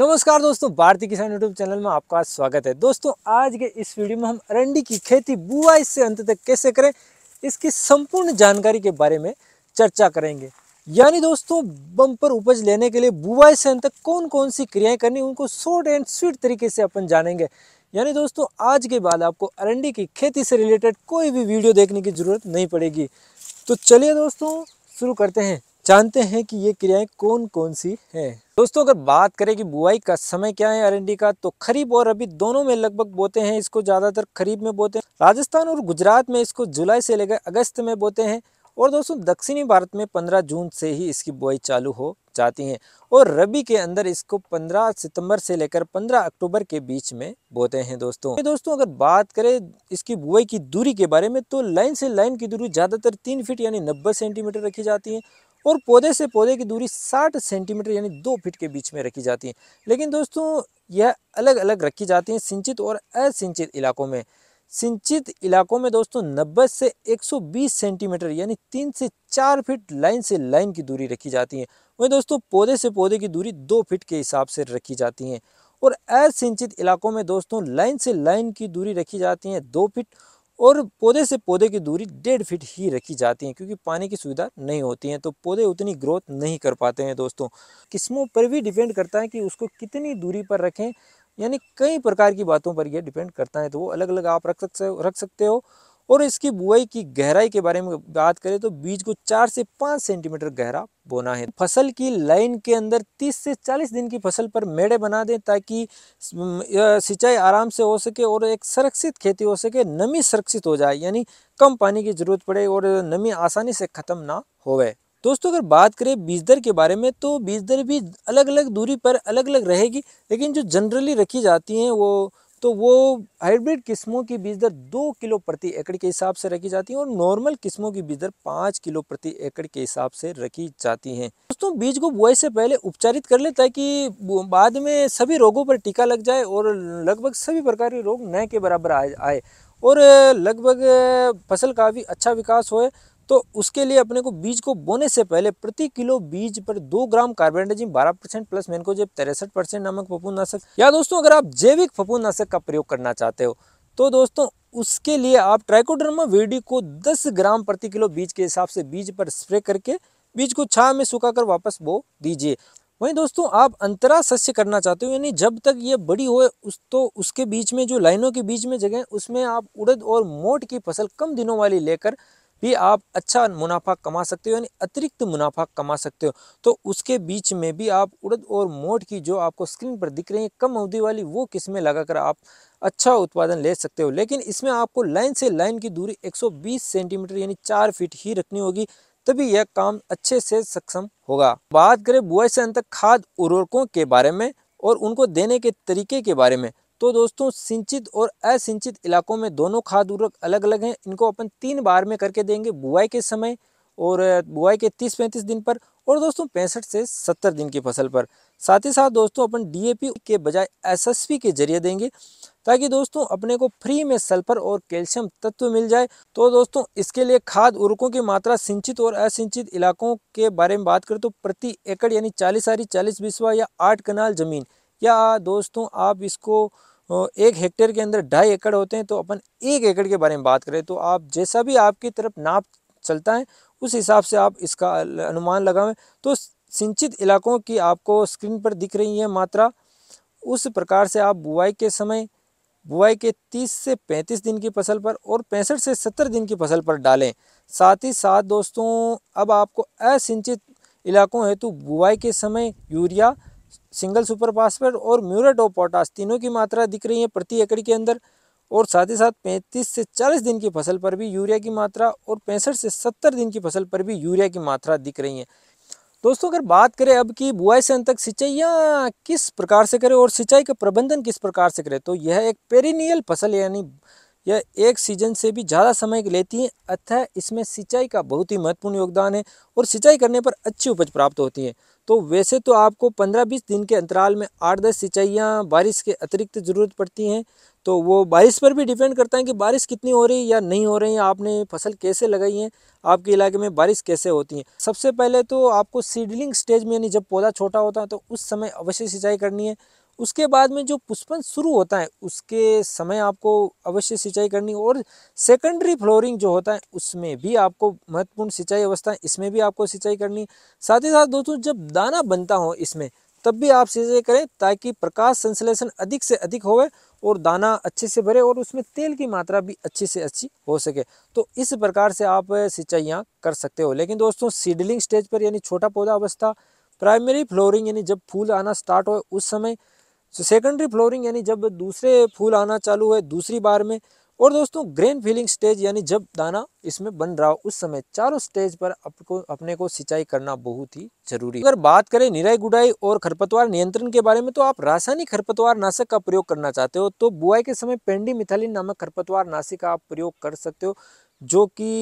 नमस्कार दोस्तों भारतीय किसान यूट्यूब चैनल में आपका स्वागत है दोस्तों आज के इस वीडियो में हम अरंडी की खेती बुआई से अंत तक कैसे करें इसकी संपूर्ण जानकारी के बारे में चर्चा करेंगे यानी दोस्तों बम्पर उपज लेने के लिए बुआई से अंत तक कौन कौन सी क्रियाएं करनी उनको शॉर्ट एंड स्वीट तरीके से अपन जानेंगे यानी दोस्तों आज के बाद आपको अरंडी की खेती से रिलेटेड कोई भी वीडियो देखने की ज़रूरत नहीं पड़ेगी तो चलिए दोस्तों शुरू करते हैं जानते हैं कि ये क्रियाएं कौन कौन सी हैं दोस्तों अगर बात करें कि बुआई का समय क्या है अरंडी का तो खरीफ और रबी दोनों में लगभग बोते हैं इसको ज़्यादातर खरीफ में बोते हैं राजस्थान और गुजरात में इसको जुलाई से लेकर अगस्त में बोते हैं और दोस्तों दक्षिणी भारत में पंद्रह जून से ही इसकी बुआई चालू हो जाती है और रबी के अंदर इसको 15 सितंबर से लेकर 15 अक्टूबर के बीच में बोते हैं दोस्तों तो दोस्तों अगर बात करें इसकी बुआई की दूरी के बारे में तो लाइन से लाइन की दूरी ज़्यादातर तीन फीट यानी नब्बे सेंटीमीटर रखी जाती है और पौधे से पौधे की दूरी 60 सेंटीमीटर यानी दो फीट के बीच में रखी जाती है लेकिन दोस्तों यह अलग अलग रखी जाती हैं सिंचित और असिंचित इलाकों में सिंचित इलाकों में दोस्तों 90 से 120 सेंटीमीटर यानी तीन से चार फीट लाइन से लाइन की दूरी रखी जाती है वहीं दोस्तों पौधे से पौधे की दूरी दो फीट के हिसाब से रखी जाती है और असिंचित इलाकों में दोस्तों लाइन से लाइन की दूरी रखी जाती है दो फीट और पौधे से पौधे की दूरी डेढ़ फीट ही रखी जाती है क्योंकि पानी की सुविधा नहीं होती है तो पौधे उतनी ग्रोथ नहीं कर पाते हैं दोस्तों किस्मों पर भी डिपेंड करता है कि उसको कितनी दूरी पर रखें यानी कई प्रकार की बातों पर यह डिपेंड करता है तो वो अलग अलग आप रख सकते रख सकते हो और इसकी बुआई की गहराई के बारे में बात करें तो बीज को चार से पाँच सेंटीमीटर गहरा बोना है फसल की लाइन के अंदर तीस से चालीस दिन की फसल पर मेड़े बना दें ताकि सिंचाई आराम से हो सके और एक संरक्षित खेती हो सके नमी संरक्षित हो जाए यानी कम पानी की जरूरत पड़े और नमी आसानी से ख़त्म ना होवे दोस्तों अगर बात करें बीज दर के बारे में तो बीज दर भी अलग अलग दूरी पर अलग अलग रहेगी लेकिन जो जनरली रखी जाती हैं वो तो वो हाइब्रिड किस्मों की बीज दर दो किलो प्रति एकड़ के हिसाब से रखी जाती है और नॉर्मल किस्मों की बीज दर पाँच किलो प्रति एकड़ के हिसाब से रखी जाती हैं दोस्तों बीज को बुआई से पहले उपचारित कर ले ताकि बाद में सभी रोगों पर टीका लग जाए और लगभग सभी प्रकार के रोग नए के बराबर आए और लगभग फसल का भी अच्छा विकास होए तो उसके लिए अपने को बीज को बोने से पहले प्रति किलो बीज पर दो ग्राम कार्बेंडाजिम बारह परसेंट प्लस मैनकोजेब तिरसठ परसेंट नामक नाशक या दोस्तों अगर आप जैविक नाशक का प्रयोग करना चाहते हो तो दोस्तों उसके लिए आप ट्राइकोडर्मा वेडी को 10 ग्राम प्रति किलो बीज के हिसाब से बीज पर स्प्रे करके बीज को छाया में सुखाकर वापस बो दीजिए वहीं दोस्तों आप अंतरा सस्य करना चाहते हो यानी जब तक ये बड़ी हो उस तो उसके बीच में जो लाइनों के बीच में जगह उसमें आप उड़द और मोट की फसल कम दिनों वाली लेकर भी आप अच्छा मुनाफा कमा सकते हो यानी अतिरिक्त मुनाफा कमा सकते हो तो उसके बीच में भी आप उड़द और मोट की जो आपको स्क्रीन पर दिख रही है कम अवधि वाली वो किस्में लगाकर आप अच्छा उत्पादन ले सकते हो लेकिन इसमें आपको लाइन से लाइन की दूरी 120 सेंटीमीटर यानी चार फीट ही रखनी होगी तभी यह काम अच्छे से सक्षम होगा बात करें बुआई से अंत तक खाद उर्वरकों के बारे में और उनको देने के तरीके के बारे में तो दोस्तों सिंचित और असिंचित इलाकों में दोनों खाद उर्वरक अलग अलग हैं इनको अपन तीन बार में करके देंगे बुआई के समय और बुआई के तीस पैंतीस दिन पर और दोस्तों पैंसठ से सत्तर दिन की फसल पर साथ ही साथ दोस्तों अपन डी के बजाय एस के जरिए देंगे ताकि दोस्तों अपने को फ्री में सल्फर और कैल्शियम तत्व मिल जाए तो दोस्तों इसके लिए खाद उर्वरकों की मात्रा सिंचित और असिंचित इलाकों के बारे में बात करें तो प्रति एकड़ यानी चालीस आरी चालीस बीसवा या आठ कनाल जमीन या दोस्तों आप इसको तो एक हेक्टेयर के अंदर ढाई एकड़ होते हैं तो अपन एक एकड़ के बारे में बात करें तो आप जैसा भी आपकी तरफ नाप चलता है उस हिसाब से आप इसका अनुमान लगाएं तो सिंचित इलाकों की आपको स्क्रीन पर दिख रही है मात्रा उस प्रकार से आप बुआई के समय बुआई के 30 से 35 दिन की फसल पर और पैंसठ से 70 दिन की फसल पर डालें साथ ही साथ दोस्तों अब आपको असिंचित इलाकों हेतु बुआई के समय यूरिया सिंगल सुपर फास्फेट और म्यूरेट ऑफ पोटास तीनों की मात्रा दिख रही है प्रति एकड़ के अंदर और साथ ही साथ 35 से चालीस दिन की फसल पर भी यूरिया की मात्रा और पैंसठ से सत्तर दिन की फसल पर भी यूरिया की मात्रा दिख रही है दोस्तों अगर बात करें अब की बुआई से अंत तक सिंचाई किस प्रकार से करें और सिंचाई का प्रबंधन किस प्रकार से करें तो यह एक पेरिनियल फसल यानी यह एक सीजन से भी ज़्यादा समय लेती हैं अतः इसमें सिंचाई का बहुत ही महत्वपूर्ण योगदान है और सिंचाई करने पर अच्छी उपज प्राप्त होती है तो वैसे तो आपको 15-20 दिन के अंतराल में आठ दस सिंचाइयाँ बारिश के अतिरिक्त ज़रूरत पड़ती हैं तो वो बारिश पर भी डिपेंड करता है कि बारिश कितनी हो रही है या नहीं हो रही है आपने फसल कैसे लगाई है आपके इलाके में बारिश कैसे होती है सबसे पहले तो आपको सीडलिंग स्टेज में यानी जब पौधा छोटा होता है तो उस समय अवश्य सिंचाई करनी है उसके बाद में जो पुष्पन शुरू होता है उसके समय आपको अवश्य सिंचाई करनी और सेकेंडरी फ्लोरिंग जो होता है उसमें भी आपको महत्वपूर्ण सिंचाई अवस्था है इसमें भी आपको सिंचाई करनी साथ ही साथ दोस्तों जब दाना बनता हो इसमें तब भी आप सिंचाई करें ताकि प्रकाश संश्लेषण अधिक से अधिक होवे और दाना अच्छे से भरे और उसमें तेल की मात्रा भी अच्छी से अच्छी हो सके तो इस प्रकार से आप सिंचाइयाँ कर सकते हो लेकिन दोस्तों सीडलिंग स्टेज पर यानी छोटा पौधा अवस्था प्राइमरी फ्लोरिंग यानी जब फूल आना स्टार्ट हो उस समय सो सेकेंडरी फ्लोरिंग यानी जब दूसरे फूल आना चालू हुए दूसरी बार में और दोस्तों ग्रेन फीलिंग स्टेज यानी जब दाना इसमें बन रहा हो उस समय चारों स्टेज पर आपको अपने को सिंचाई करना बहुत ही जरूरी अगर बात करें निराई गुड़ाई और खरपतवार नियंत्रण के बारे में तो आप रासायनिक खरपतवार नाशक का प्रयोग करना चाहते हो तो बुआई के समय पेंडी मिथालिन नामक खरपतवार नाशिक का आप प्रयोग कर सकते हो जो कि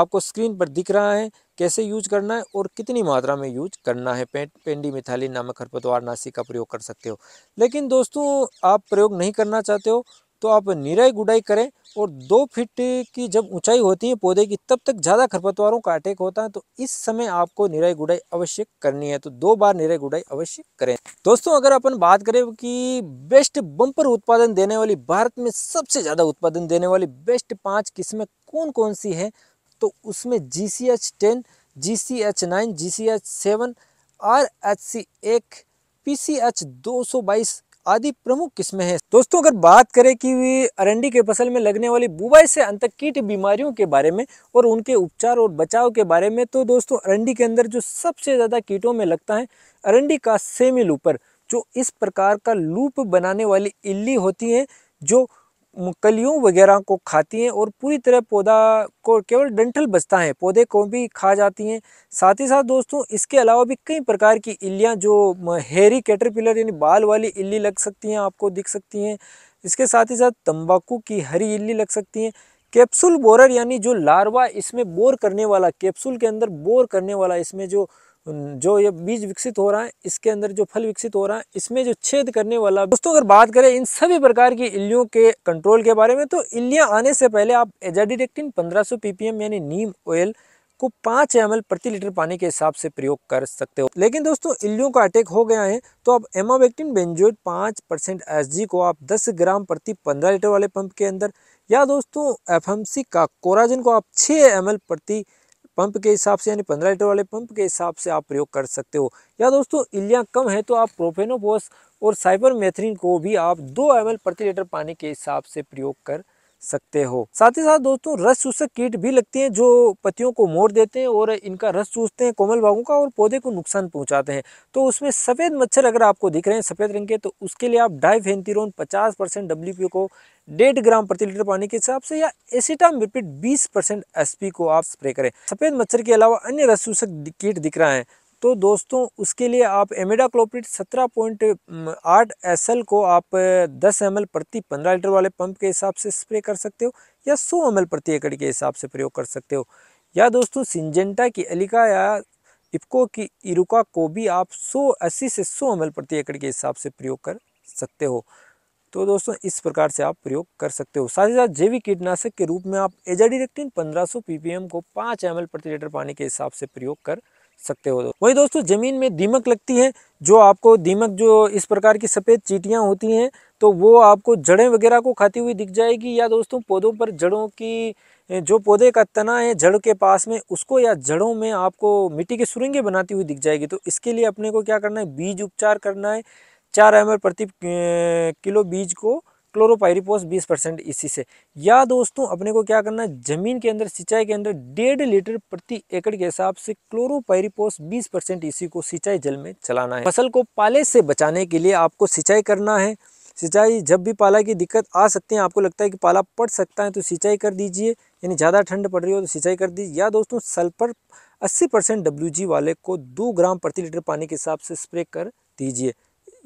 आपको स्क्रीन पर दिख रहा है कैसे यूज करना है और कितनी मात्रा में यूज करना है पेंट पेंडी मिथाली नामक खरपतवार नाशी का प्रयोग कर सकते हो लेकिन दोस्तों आप प्रयोग नहीं करना चाहते हो तो आप निराई गुडाई करें और दो फीट की जब ऊंचाई होती है पौधे की तब तक ज़्यादा खरपतवारों का अटैक होता है तो इस समय आपको निराई गुडाई अवश्य करनी है तो दो बार निराई गुडाई अवश्य करें दोस्तों अगर अपन बात करें कि बेस्ट बम्पर उत्पादन देने वाली भारत में सबसे ज़्यादा उत्पादन देने वाली बेस्ट पाँच किस्में कौन कौन सी हैं तो उसमें G C H ten G C H nine G C H seven R H C एक पी सी एच दो सौ बाईस आदि प्रमुख किस्में हैं दोस्तों अगर बात करें कि अरंडी के फसल में लगने वाली बुबाई से अंत कीट बीमारियों के बारे में और उनके उपचार और बचाव के बारे में तो दोस्तों अरंडी के अंदर जो सबसे ज़्यादा कीटों में लगता है अरंडी का सेमी लूपर जो इस प्रकार का लूप बनाने वाली इल्ली होती है जो कलियों वगैरह को खाती हैं और पूरी तरह पौधा को केवल डंठल बचता है पौधे को भी खा जाती हैं साथ ही साथ दोस्तों इसके अलावा भी कई प्रकार की इलियाँ जो हेरी कैटरपिलर यानी बाल वाली इली लग सकती हैं आपको दिख सकती हैं इसके साथ ही साथ तंबाकू की हरी इली लग सकती हैं कैप्सूल बोरर यानी जो लार्वा इसमें बोर करने वाला कैप्सूल के अंदर बोर करने वाला इसमें जो जो ये बीज विकसित हो रहा है इसके अंदर जो फल विकसित हो रहा है इसमें जो छेद करने वाला दोस्तों अगर बात करें इन सभी प्रकार की इल्लियों के कंट्रोल के बारे में तो इल्लियाँ आने से पहले आप एजाडिडेक्टिन 1500 पीपीएम यानी नीम ऑयल को पाँच एम प्रति लीटर पानी के हिसाब से प्रयोग कर सकते हो लेकिन दोस्तों इल्लियों का अटैक हो गया है तो आप एमावेक्टिन बेंजोइ पाँच परसेंट एस को आप दस ग्राम प्रति पंद्रह लीटर वाले पंप के अंदर या दोस्तों एफ का कोराजिन को आप छः एम प्रति पंप के हिसाब से यानी पंद्रह लीटर वाले पंप के हिसाब से आप प्रयोग कर सकते हो या दोस्तों इलियाँ कम है तो आप प्रोफेनोपोस और साइबर मेथरीन को भी आप दो एम प्रति लीटर पानी के हिसाब से प्रयोग कर सकते हो साथ ही साथ दोस्तों रस चूसक कीट भी लगती हैं जो पत्तियों को मोड़ देते हैं और इनका रस चूसते हैं कोमल भागों का और पौधे को नुकसान पहुंचाते हैं तो उसमें सफ़ेद मच्छर अगर आपको दिख रहे हैं सफ़ेद रंग के तो उसके लिए आप डाइफेंथिरोन पचास परसेंट डब्ल्यू को डेढ़ ग्राम प्रति लीटर पानी के हिसाब से या एसिटामिपिट बीस परसेंट एसपी को आप स्प्रे करें सफ़ेद मच्छर के अलावा अन्य रस चूसक कीट दिख रहा है तो दोस्तों उसके लिए आप एमेडा क्लोप्रिट सत्रह पॉइंट आठ एस को आप दस एम प्रति पंद्रह लीटर वाले पंप के हिसाब से स्प्रे कर सकते हो या सौ एम प्रति एकड़ के हिसाब से प्रयोग कर सकते हो या दोस्तों सिंजेंटा की एलिका या इफ्को की इरुका को भी आप अस्सी से 100 एम प्रति एकड़ के हिसाब से प्रयोग कर सकते हो तो दोस्तों इस प्रकार से आप प्रयोग कर सकते हो साथ ही साथ जैविक कीटनाशक के रूप में आप एजाडिरेक्टिन पी एम को पाँच एम प्रति लीटर पानी के हिसाब से प्रयोग कर सकते हो वही दोस्तों ज़मीन में दीमक लगती है जो आपको दीमक जो इस प्रकार की सफ़ेद चीटियाँ होती हैं तो वो आपको जड़ें वगैरह को खाती हुई दिख जाएगी या दोस्तों पौधों पर जड़ों की जो पौधे का तना है जड़ के पास में उसको या जड़ों में आपको मिट्टी की सुरंगे बनाती हुई दिख जाएगी तो इसके लिए अपने को क्या करना है बीज उपचार करना है चार एम प्रति किलो बीज को क्लोरोपायरीपोस 20 परसेंट इसी से या दोस्तों अपने को क्या करना है जमीन के अंदर सिंचाई के अंदर डेढ़ लीटर प्रति एकड़ के हिसाब से क्लोरोपायरीपोस 20 परसेंट इसी को सिंचाई जल में चलाना है फसल को पाले से बचाने के लिए आपको सिंचाई करना है सिंचाई जब भी पाला की दिक्कत आ सकती है आपको लगता है कि पाला पड़ सकता है तो सिंचाई कर दीजिए यानी ज़्यादा ठंड पड़ रही हो तो सिंचाई कर दीजिए या दोस्तों सल्फर 80 परसेंट डब्ल्यू वाले को दो ग्राम प्रति लीटर पानी के हिसाब से स्प्रे कर दीजिए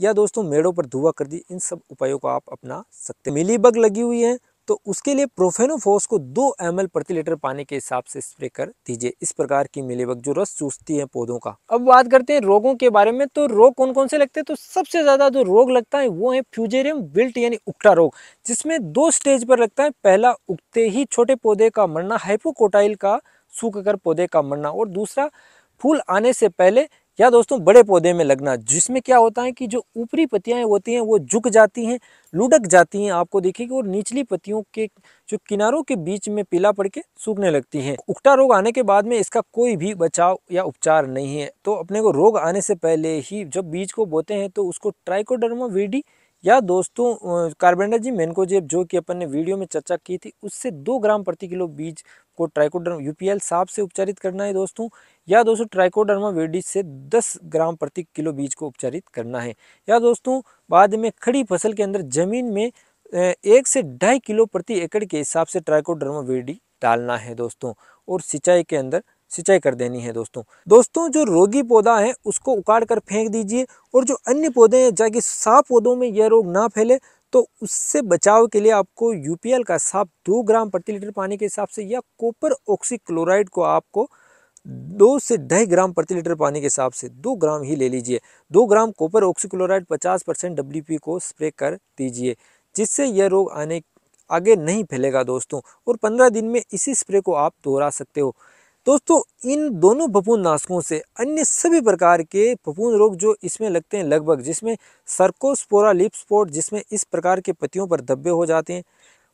या दोस्तों मेड़ों पर धुआं कर दी इन सब उपायों को आप अपना सकते हैं मिली बग लगी हुई है तो उसके लिए प्रोफेनोफोस को दो एम प्रति लीटर पानी के हिसाब से स्प्रे कर दीजिए इस प्रकार की मिलीबग जो रस चूसती है पौधों का अब बात करते हैं रोगों के बारे में तो रोग कौन कौन से लगते हैं तो सबसे ज्यादा जो रोग लगता है वो है फ्यूजेरियम बिल्ट यानी उगटा रोग जिसमें दो स्टेज पर लगता है पहला उगते ही छोटे पौधे का मरना हाइपोकोटाइल का सूख कर पौधे का मरना और दूसरा फूल आने से पहले या दोस्तों बड़े पौधे में लगना जिसमें क्या होता है कि जो ऊपरी पत्तियाँ होती हैं वो झुक जाती हैं लुढ़क जाती हैं आपको देखेगी और निचली पत्तियों के जो किनारों के बीच में पीला पड़ के सूखने लगती हैं उकटा रोग आने के बाद में इसका कोई भी बचाव या उपचार नहीं है तो अपने को रोग आने से पहले ही जब बीज को बोते हैं तो उसको ट्राइकोडर्मा वीडी या दोस्तों कार्बेंडाजी मेनकोजेब जो कि अपन ने वीडियो में चर्चा की थी उससे दो ग्राम प्रति किलो बीज को ट्राइकोडर्म यूपीएल साफ से उपचारित करना है दोस्तों या दोस्तों ट्राइकोडर्मा वेडिस से 10 ग्राम प्रति किलो बीज को उपचारित करना है या दोस्तों बाद में खड़ी फसल के अंदर जमीन में एक से ढाई किलो प्रति एकड़ के हिसाब से ट्राइकोडर्मा वेडी डालना है दोस्तों और सिंचाई के अंदर सिंचाई कर देनी है दोस्तों दोस्तों जो रोगी पौधा है उसको उखाड़ कर फेंक दीजिए और जो अन्य पौधे हैं जाकि साफ पौधों में यह रोग ना फैले तो उससे बचाव के लिए आपको यूपीएल का साफ दो ग्राम प्रति लीटर पानी के हिसाब से या कॉपर ऑक्सीक्लोराइड को आपको दो से ढाई ग्राम प्रति लीटर पानी के हिसाब से दो ग्राम ही ले लीजिए दो ग्राम कॉपर ऑक्सीक्लोराइड पचास परसेंट डब्ल्यू को स्प्रे कर दीजिए जिससे यह रोग आने आगे नहीं फैलेगा दोस्तों और पंद्रह दिन में इसी स्प्रे को आप दोहरा सकते हो दोस्तों इन दोनों फफूंद नाशकों से अन्य सभी प्रकार के फफूंद रोग जो इसमें लगते हैं लगभग जिसमें सर्कोस्पोरा लिप स्पॉट जिसमें इस प्रकार के पतियों पर धब्बे हो जाते हैं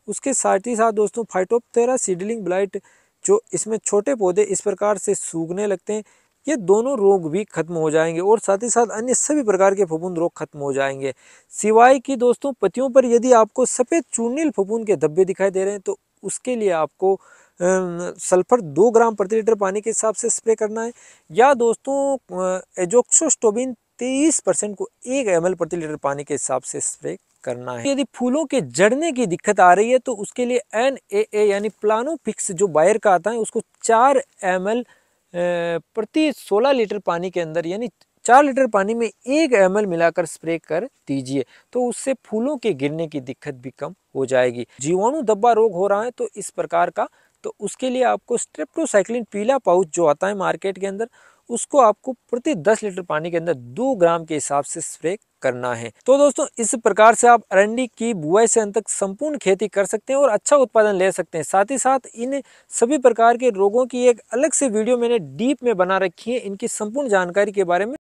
उसके साथ ही साथ दोस्तों फाइटोपथेरा सीडलिंग ब्लाइट जो इसमें छोटे पौधे इस प्रकार से सूखने लगते हैं ये दोनों रोग भी खत्म हो जाएंगे और साथ ही साथ अन्य सभी प्रकार के फफूंद रोग खत्म हो जाएंगे सिवाय कि दोस्तों पतियों पर यदि आपको सफ़ेद चूर्णिल फफूंद के धब्बे दिखाई दे रहे हैं तो उसके लिए आपको सल्फर दो ग्राम प्रति लीटर पानी के हिसाब से स्प्रे करना है या दोस्तों एजोक्सोस्टोबिन तेईस परसेंट को एक एम प्रति लीटर पानी के हिसाब से स्प्रे करना है यदि फूलों के जड़ने की दिक्कत आ रही है तो उसके लिए एन ए ए यानी प्लानोफिक्स जो बायर का आता है उसको चार एम प्रति सोलह लीटर पानी के अंदर यानी चार लीटर पानी में एक एम मिलाकर स्प्रे कर दीजिए तो उससे फूलों के गिरने की दिक्कत भी कम हो जाएगी जीवाणु दब्बा रोग हो रहा है तो इस प्रकार का तो उसके लिए आपको स्ट्रेप्टोसाइक्लिन पीला पाउच जो आता है मार्केट के अंदर उसको आपको प्रति 10 लीटर पानी के अंदर 2 ग्राम के हिसाब से स्प्रे करना है तो दोस्तों इस प्रकार से आप अरंडी की बुआई से अंत तक संपूर्ण खेती कर सकते हैं और अच्छा उत्पादन ले सकते हैं साथ ही साथ इन सभी प्रकार के रोगों की एक अलग से वीडियो मैंने डीप में बना रखी है इनकी संपूर्ण जानकारी के बारे में